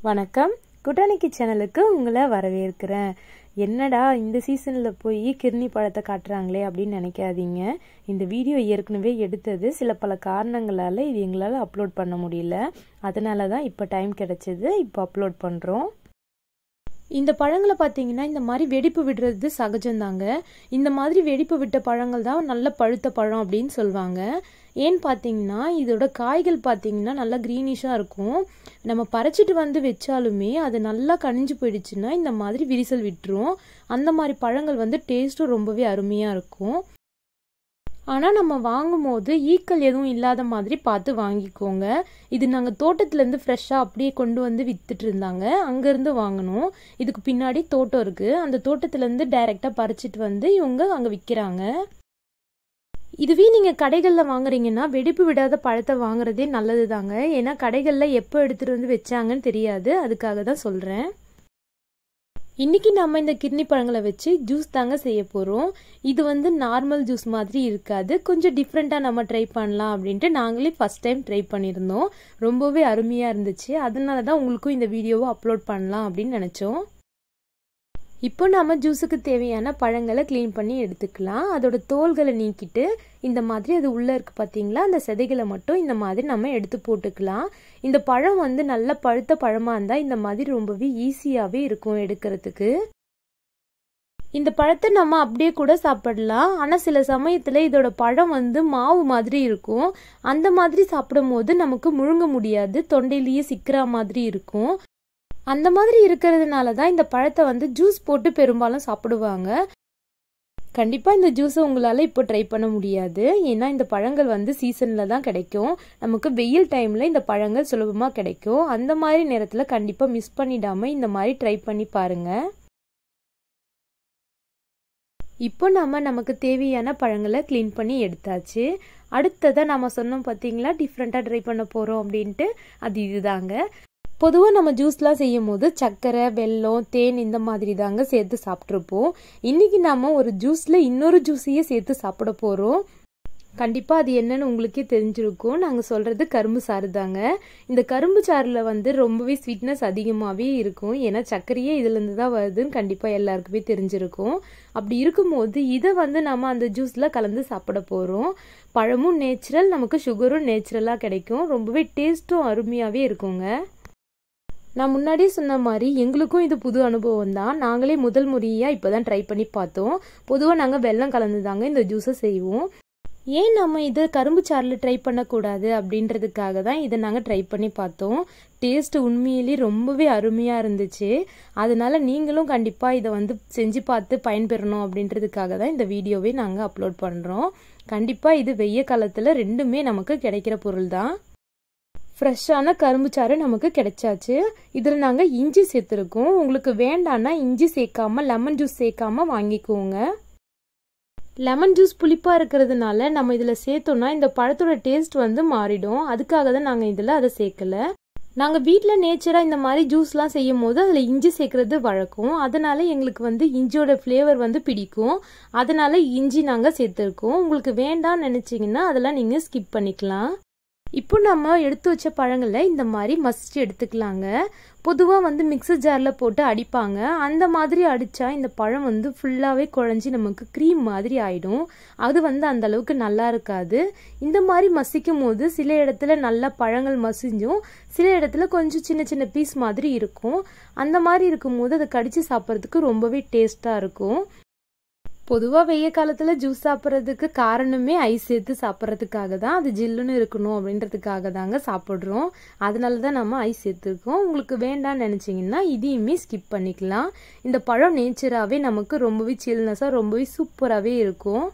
வணக்கம் குட்டணிக்கு சேனலுக்கு உங்களை வரவேற்கிறேன் என்னடா இந்த சீசனில் போய் கிர்னி பழத்தை காட்டுறாங்களே அப்படின்னு நினைக்காதீங்க இந்த வீடியோ ஏற்கனவே எடுத்தது சில பல காரணங்களால் இது எங்களால் அப்லோட் பண்ண முடியல அதனால தான் இப்போ டைம் கிடைச்சது இப்போ அப்லோட் பண்ணுறோம் இந்த பழங்களை பார்த்தீங்கன்னா இந்த மாதிரி வெடிப்பு விடுறது சகஜம்தாங்க இந்த மாதிரி வெடிப்பு விட்ட பழங்கள் தான் நல்ல பழுத்த பழம் அப்படின்னு சொல்லுவாங்க ஏன்னு பார்த்தீங்கன்னா இதோட காய்கள் பார்த்தீங்கன்னா நல்லா க்ரீனிஷாக இருக்கும் நம்ம பறிச்சிட்டு வந்து வச்சாலுமே அது நல்லா கனிஞ்சு போயிடுச்சுன்னா இந்த மாதிரி விரிசல் விட்டுரும் அந்த மாதிரி பழங்கள் வந்து டேஸ்ட்டும் ரொம்பவே அருமையாக இருக்கும் ஆனால் நம்ம வாங்கும்போது ஈக்கள் எதுவும் இல்லாத மாதிரி பார்த்து வாங்கிக்கோங்க இது நாங்கள் தோட்டத்துலேருந்து ஃப்ரெஷ்ஷாக அப்படியே கொண்டு வந்து வித்துட்டு இருந்தாங்க அங்கேருந்து வாங்கணும் இதுக்கு பின்னாடி தோட்டம் இருக்குது அந்த தோட்டத்துலேருந்து டைரெக்டாக பறிச்சிட்டு வந்து இவங்க அங்கே விற்கிறாங்க இதுவே நீங்கள் கடைகளில் வாங்குறீங்கன்னா வெடிப்பு விடாத பழத்தை வாங்குறதே நல்லது தாங்க ஏன்னா கடைகளில் எப்போ எடுத்துகிட்டு வந்து வச்சாங்கன்னு தெரியாது அதுக்காக தான் சொல்கிறேன் இன்றைக்கி நம்ம இந்த கிட்னி பழங்களை வச்சு ஜூஸ் தாங்க செய்ய போகிறோம் இது வந்து நார்மல் ஜூஸ் மாதிரி இருக்காது கொஞ்சம் டிஃப்ரெண்ட்டாக நம்ம ட்ரை பண்ணலாம் அப்படின்ட்டு நாங்களே ஃபஸ்ட் டைம் ட்ரை பண்ணியிருந்தோம் ரொம்பவே அருமையாக இருந்துச்சு அதனால தான் உங்களுக்கும் இந்த வீடியோவை அப்லோட் பண்ணலாம் அப்படின்னு நினச்சோம் இப்போ நாம் ஜூஸுக்கு தேவையான பழங்களை க்ளீன் பண்ணி எடுத்துக்கலாம் அதோட தோல்களை நீக்கிட்டு இந்த மாதிரி அது உள்ளே இருக்குது பார்த்தீங்களா அந்த செதைகளை மட்டும் இந்த மாதிரி நம்ம எடுத்து போட்டுக்கலாம் இந்த பழம் வந்து நல்ல பழுத்த பழமாக இருந்தால் இந்த மாதிரி ரொம்பவே ஈஸியாகவே இருக்கும் எடுக்கிறதுக்கு இந்த பழத்தை நம்ம அப்படியே கூட சாப்பிடலாம் ஆனால் சில சமயத்தில் இதோட பழம் வந்து மாவு மாதிரி இருக்கும் அந்த மாதிரி சாப்பிடும் போது நமக்கு முழுங்க முடியாது தொண்டையிலேயே சிக்கிற மாதிரி இருக்கும் அந்த மாதிரி இருக்கிறதுனால தான் இந்த பழத்தை வந்து ஜூஸ் போட்டு பெரும்பாலும் சாப்பிடுவாங்க கண்டிப்பாக இந்த ஜூஸை உங்களால் இப்போ ட்ரை பண்ண முடியாது ஏன்னா இந்த பழங்கள் வந்து சீசனில் தான் கிடைக்கும் நமக்கு வெயில் டைமில் இந்த பழங்கள் சுலபமாக கிடைக்கும் அந்த மாதிரி நேரத்தில் கண்டிப்பாக மிஸ் பண்ணிடாமல் இந்த மாதிரி ட்ரை பண்ணி பாருங்கள் இப்போ நம்ம நமக்கு தேவையான பழங்களை க்ளீன் பண்ணி எடுத்தாச்சு அடுத்ததை நம்ம சொன்னோம் பார்த்தீங்களா டிஃப்ரெண்ட்டாக ட்ரை பண்ண போகிறோம் அப்படின்ட்டு அது இதுதாங்க பொதுவாக நம்ம ஜூஸ்லாம் செய்யும் போது சர்க்கரை வெல்லம் தேன் இந்த மாதிரி தாங்க சேர்த்து சாப்பிட்ருப்போம் இன்னைக்கு நாம் ஒரு ஜூஸில் இன்னொரு ஜூஸையே சேர்த்து சாப்பிட போகிறோம் கண்டிப்பாக அது என்னன்னு உங்களுக்கே தெரிஞ்சிருக்கும் நாங்கள் சொல்கிறது கரும்பு சாறு தாங்க இந்த கரும்பு சாறில் வந்து ரொம்பவே ஸ்வீட்னஸ் அதிகமாகவே இருக்கும் ஏன்னா சர்க்கரையே இதுலேருந்து தான் வருதுன்னு கண்டிப்பாக எல்லாருக்குமே தெரிஞ்சிருக்கும் அப்படி இருக்கும்போது இதை வந்து நம்ம அந்த ஜூஸில் கலந்து சாப்பிட போகிறோம் பழமும் நேச்சுரல் நமக்கு சுகரும் நேச்சுரலாக கிடைக்கும் ரொம்பவே டேஸ்ட்டும் அருமையாகவே இருக்குங்க நான் முன்னாடியே சொன்ன மாதிரி எங்களுக்கும் இது புது அனுபவம் தான் நாங்களே முதல் முறையாக இப்போ தான் ட்ரை பண்ணி பார்த்தோம் பொதுவாக நாங்கள் வெள்ளம் கலந்து தாங்க இந்த ஜூஸை செய்வோம் ஏன் நம்ம இதை கரும்பு சாறில் ட்ரை பண்ணக்கூடாது அப்படின்றதுக்காக தான் இதை நாங்கள் ட்ரை பண்ணி பார்த்தோம் டேஸ்ட் உண்மையிலே ரொம்பவே அருமையாக இருந்துச்சு அதனால் நீங்களும் கண்டிப்பாக இதை வந்து செஞ்சு பார்த்து பயன்பெறணும் அப்படின்றதுக்காக தான் இந்த வீடியோவை நாங்கள் அப்லோட் பண்ணுறோம் கண்டிப்பாக இது வெய்ய காலத்தில் ரெண்டுமே நமக்கு கிடைக்கிற பொருள் தான் ஃப்ரெஷ்ஷான கரும்பு சாறு நமக்கு கிடைச்சாச்சு இதில் நாங்கள் இஞ்சி சேர்த்துருக்கோம் உங்களுக்கு வேண்டான்னா இஞ்சி சேர்க்காம லெமன் ஜூஸ் சேர்க்காம வாங்கிக்கோங்க லெமன் ஜூஸ் புளிப்பாக இருக்கிறதுனால நம்ம இதில் சேர்த்தோன்னா இந்த பழத்தோட டேஸ்ட் வந்து மாறிடும் அதுக்காக தான் நாங்கள் இதில் அதை சேர்க்கலை நாங்கள் வீட்டில் நேச்சராக இந்த மாதிரி ஜூஸ்லாம் செய்யும் போது அதில் இஞ்சி சேர்க்குறது வழக்கம் அதனால் எங்களுக்கு வந்து இஞ்சியோட ஃப்ளேவர் வந்து பிடிக்கும் அதனால் இஞ்சி நாங்கள் சேர்த்துருக்கோம் உங்களுக்கு வேண்டாம்னு நினச்சிங்கன்னா அதெல்லாம் நீங்கள் ஸ்கிப் பண்ணிக்கலாம் இப்போ நம்ம எடுத்து வச்ச பழங்களை இந்த மாதிரி மசிச்சு எடுத்துக்கலாங்க பொதுவாக வந்து மிக்சர் ஜாரில் போட்டு அடிப்பாங்க அந்த மாதிரி அடித்தா இந்த பழம் வந்து ஃபுல்லாகவே குழஞ்சி நமக்கு க்ரீம் மாதிரி ஆகிடும் அது வந்து அந்த அளவுக்கு நல்லா இருக்காது இந்த மாதிரி மசிக்கும் போது சில இடத்துல நல்லா பழங்கள் மசிஞ்சும் சில இடத்துல கொஞ்சம் சின்ன சின்ன பீஸ் மாதிரி இருக்கும் அந்த மாதிரி இருக்கும்போது அதை கடித்து சாப்பிட்றதுக்கு ரொம்பவே டேஸ்ட்டாக இருக்கும் பொதுவாக வெய்ய காலத்தில் ஜூஸ் சாப்பிட்றதுக்கு காரணமே ஐஸ் சேர்த்து சாப்பிட்றதுக்காக தான் அது ஜில்லுன்னு இருக்கணும் அப்படின்றதுக்காக தாங்க சாப்பிட்றோம் அதனால தான் நம்ம ஐஸ் சேர்த்துருக்கோம் உங்களுக்கு வேண்டாம் நினச்சிங்கன்னா இதையுமே ஸ்கிப் பண்ணிக்கலாம் இந்த பழம் நேச்சராகவே நமக்கு ரொம்பவே சில்னஸாக ரொம்பவே சூப்பராகவே இருக்கும்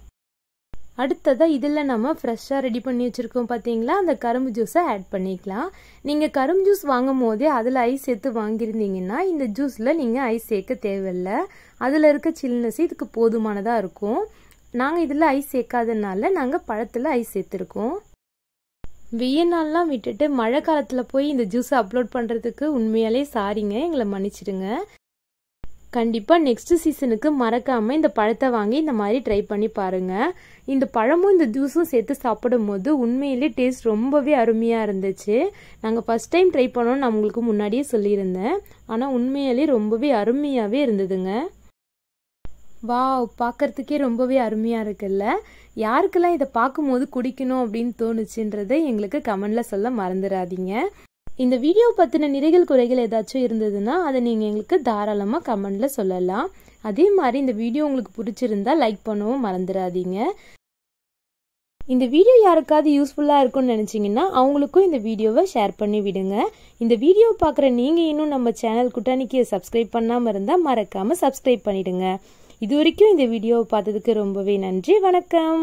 அடுத்ததாக இதில் நம்ம ஃப்ரெஷ்ஷாக ரெடி பண்ணி வச்சுருக்கோம் பார்த்தீங்களா அந்த கரும்பு ஜூஸை ஆட் பண்ணிக்கலாம் நீங்கள் கரும்பு ஜூஸ் வாங்கும் போதே அதில் ஐஸ் சேர்த்து வாங்கியிருந்தீங்கன்னா இந்த ஜூஸில் நீங்கள் ஐஸ் சேர்க்க தேவையில்லை அதில் இருக்க சில்னஸ் இதுக்கு போதுமானதாக இருக்கும் நாங்கள் இதில் ஐஸ் சேர்க்காதனால நாங்கள் பழத்தில் ஐஸ் சேர்த்துருக்கோம் வெய்ய நாள்லாம் விட்டுட்டு மழை காலத்தில் போய் இந்த ஜூஸை அப்லோட் பண்ணுறதுக்கு உண்மையாலே சாரிங்க எங்களை மன்னிச்சிடுங்க கண்டிப்பாக நெக்ஸ்ட் சீசனுக்கு மறக்காமல் இந்த பழத்தை வாங்கி இந்த மாதிரி ட்ரை பண்ணி பாருங்கள் இந்த பழமும் இந்த ஜூஸும் சேர்த்து சாப்பிடும் போது உண்மையிலே டேஸ்ட் ரொம்பவே அருமையாக இருந்துச்சு நாங்கள் ஃபஸ்ட் டைம் ட்ரை பண்ணோம்னு நான் உங்களுக்கு முன்னாடியே சொல்லியிருந்தேன் ஆனால் உண்மையிலே ரொம்பவே அருமையாகவே இருந்ததுங்க வா பார்க்குறதுக்கே ரொம்பவே அருமையாக இருக்குல்ல யாருக்கெல்லாம் இதை பார்க்கும்போது குடிக்கணும் அப்படின்னு தோணுச்சுன்றதை எங்களுக்கு கமெண்டில் சொல்ல மறந்துடாதீங்க இந்த வீடியோ பற்றின நிறைகள் குறைகள் ஏதாச்சும் இருந்ததுன்னா அதை நீங்கள் எங்களுக்கு தாராளமாக கமெண்டில் சொல்லலாம் அதே மாதிரி இந்த வீடியோ உங்களுக்கு பிடிச்சிருந்தா லைக் பண்ணவும் மறந்துடாதீங்க இந்த வீடியோ யாருக்காவது யூஸ்ஃபுல்லாக இருக்கும்னு நினச்சிங்கன்னா அவங்களுக்கும் இந்த வீடியோவை ஷேர் பண்ணி விடுங்க இந்த வீடியோ பார்க்குற நீங்கள் இன்னும் நம்ம சேனல் குட்டானிக்கு சப்ஸ்கிரைப் பண்ணாமல் இருந்தால் மறக்காமல் சப்ஸ்கிரைப் பண்ணிவிடுங்க இது வரைக்கும் இந்த வீடியோவை பார்த்ததுக்கு ரொம்பவே நன்றி வணக்கம்